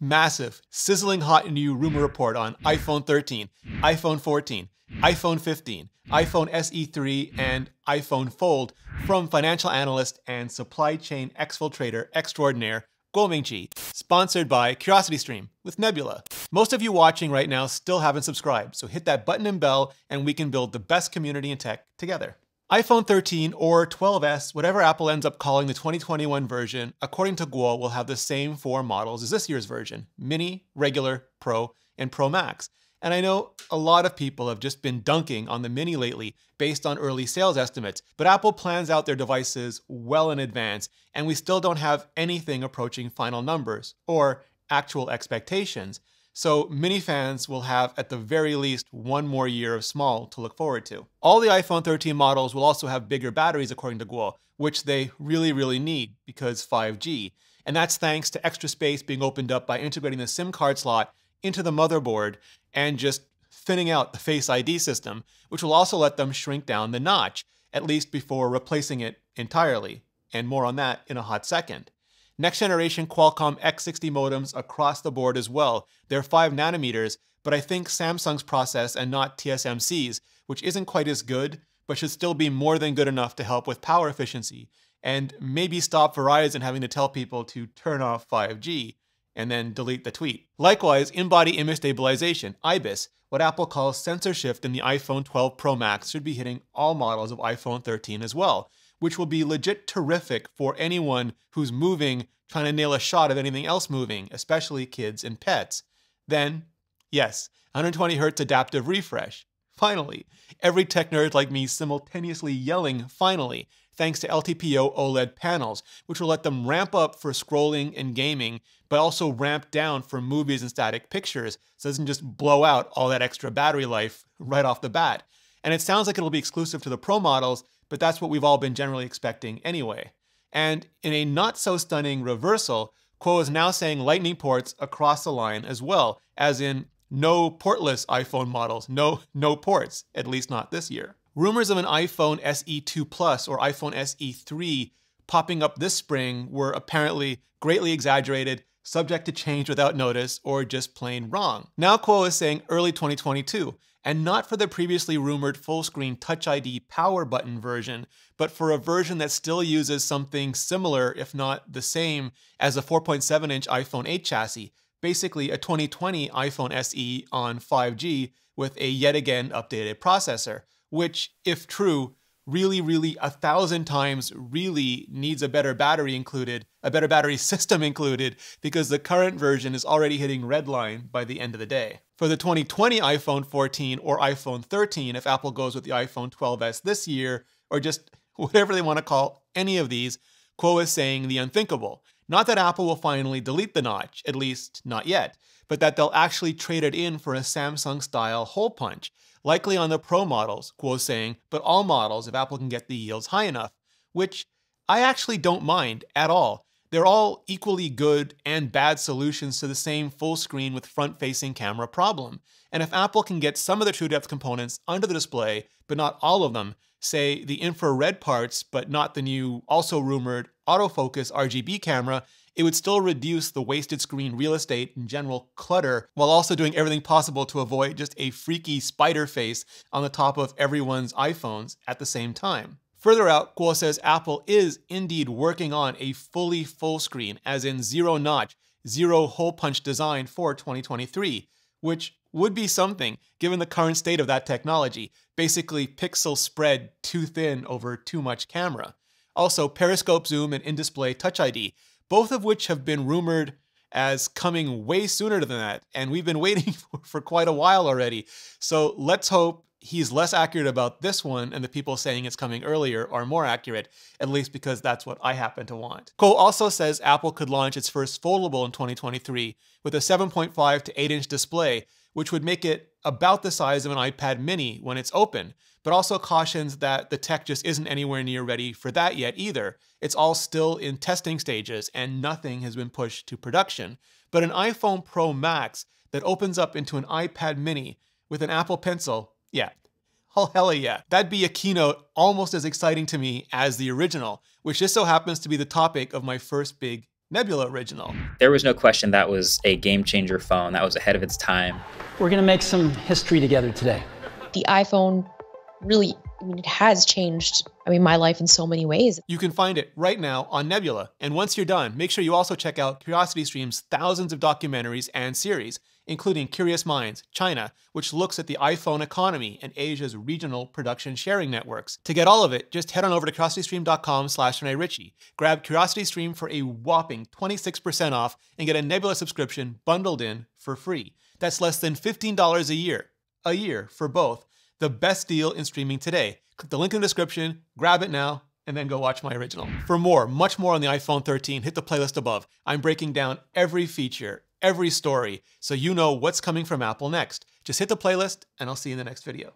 massive, sizzling hot new rumor report on iPhone 13, iPhone 14, iPhone 15, iPhone SE3, and iPhone Fold from financial analyst and supply chain exfiltrator extraordinaire Guomingji, sponsored by CuriosityStream with Nebula. Most of you watching right now still haven't subscribed, so hit that button and bell and we can build the best community in tech together iPhone 13 or 12S, whatever Apple ends up calling the 2021 version, according to Guo, will have the same four models as this year's version Mini, Regular, Pro, and Pro Max. And I know a lot of people have just been dunking on the Mini lately based on early sales estimates, but Apple plans out their devices well in advance, and we still don't have anything approaching final numbers or actual expectations so many fans will have at the very least one more year of small to look forward to. All the iPhone 13 models will also have bigger batteries according to Guo, which they really, really need because 5G. And that's thanks to extra space being opened up by integrating the SIM card slot into the motherboard and just thinning out the Face ID system, which will also let them shrink down the notch, at least before replacing it entirely. And more on that in a hot second next generation Qualcomm X60 modems across the board as well. They're 5 nanometers, but I think Samsung's process and not TSMC's, which isn't quite as good, but should still be more than good enough to help with power efficiency, and maybe stop Verizon having to tell people to turn off 5G and then delete the tweet. Likewise, in-body image stabilization, IBIS, what Apple calls sensor shift in the iPhone 12 Pro Max should be hitting all models of iPhone 13 as well which will be legit terrific for anyone who's moving, trying to nail a shot of anything else moving, especially kids and pets. Then, yes, 120 hertz adaptive refresh. Finally, every tech nerd like me simultaneously yelling, finally, thanks to LTPO OLED panels, which will let them ramp up for scrolling and gaming, but also ramp down for movies and static pictures, so it doesn't just blow out all that extra battery life right off the bat. And it sounds like it'll be exclusive to the Pro models, but that's what we've all been generally expecting anyway. And in a not so stunning reversal, Quo is now saying Lightning ports across the line as well, as in no portless iPhone models, no no ports, at least not this year. Rumors of an iPhone SE2 Plus or iPhone SE3 popping up this spring were apparently greatly exaggerated, subject to change without notice, or just plain wrong. Now Quo is saying early 2022, and not for the previously rumored full screen Touch ID power button version, but for a version that still uses something similar, if not the same, as a 4.7 inch iPhone 8 chassis, basically a 2020 iPhone SE on 5G with a yet again updated processor, which, if true, really, really a thousand times really needs a better battery included, a better battery system included, because the current version is already hitting redline by the end of the day. For the 2020 iPhone 14 or iPhone 13, if Apple goes with the iPhone 12s this year, or just whatever they want to call any of these, Quo is saying the unthinkable. Not that Apple will finally delete the notch, at least not yet, but that they'll actually trade it in for a Samsung style hole punch, likely on the Pro models, Guo saying, but all models if Apple can get the yields high enough, which I actually don't mind at all. They're all equally good and bad solutions to the same full screen with front facing camera problem. And if Apple can get some of the true depth components under the display, but not all of them, say the infrared parts, but not the new, also rumored autofocus RGB camera, it would still reduce the wasted screen real estate and general clutter while also doing everything possible to avoid just a freaky spider face on the top of everyone's iPhones at the same time. Further out, Kuo says Apple is indeed working on a fully full screen, as in zero notch, zero hole punch design for 2023, which would be something given the current state of that technology, basically pixel spread too thin over too much camera. Also, Periscope Zoom and in-display Touch ID, both of which have been rumored as coming way sooner than that. And we've been waiting for, for, quite a while already. So let's hope he's less accurate about this one and the people saying it's coming earlier are more accurate, at least because that's what I happen to want. Cole also says Apple could launch its first foldable in 2023 with a 7.5 to 8 inch display which would make it about the size of an iPad mini when it's open, but also cautions that the tech just isn't anywhere near ready for that yet either. It's all still in testing stages and nothing has been pushed to production. But an iPhone Pro Max that opens up into an iPad mini with an Apple Pencil, yeah, Oh, hell yeah. That'd be a keynote almost as exciting to me as the original, which just so happens to be the topic of my first big Nebula original. There was no question that was a game changer phone. That was ahead of its time. We're going to make some history together today. The iPhone really, I mean, it has changed, I mean, my life in so many ways. You can find it right now on Nebula. And once you're done, make sure you also check out Curiosity Stream's thousands of documentaries and series, including Curious Minds, China, which looks at the iPhone economy and Asia's regional production sharing networks. To get all of it, just head on over to curiositystream.com slash Renee Ritchie. Grab Stream for a whopping 26% off and get a Nebula subscription bundled in for free. That's less than $15 a year, a year for both. The best deal in streaming today. Click the link in the description, grab it now, and then go watch my original. For more, much more on the iPhone 13, hit the playlist above. I'm breaking down every feature, every story, so you know what's coming from Apple next. Just hit the playlist, and I'll see you in the next video.